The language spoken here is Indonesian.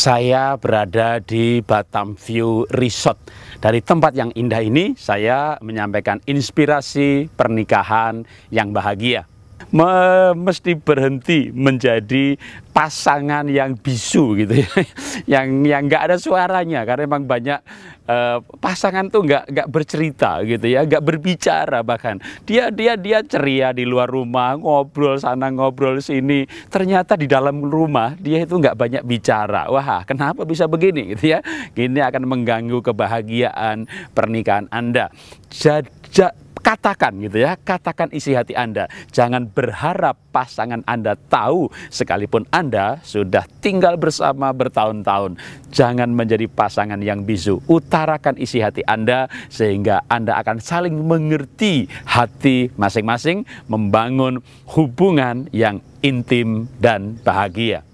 saya berada di Batam View Resort. Dari tempat yang indah ini, saya menyampaikan inspirasi pernikahan yang bahagia me mesti berhenti menjadi pasangan yang bisu gitu ya yang yang nggak ada suaranya karena emang banyak uh, pasangan tuh nggak nggak bercerita gitu ya nggak berbicara bahkan dia dia dia ceria di luar rumah ngobrol sana ngobrol sini ternyata di dalam rumah dia itu nggak banyak bicara wah kenapa bisa begini gitu ya ini akan mengganggu kebahagiaan pernikahan anda jajak katakan gitu ya, katakan isi hati Anda. Jangan berharap pasangan Anda tahu sekalipun Anda sudah tinggal bersama bertahun-tahun. Jangan menjadi pasangan yang bisu. Utarakan isi hati Anda sehingga Anda akan saling mengerti hati masing-masing membangun hubungan yang intim dan bahagia.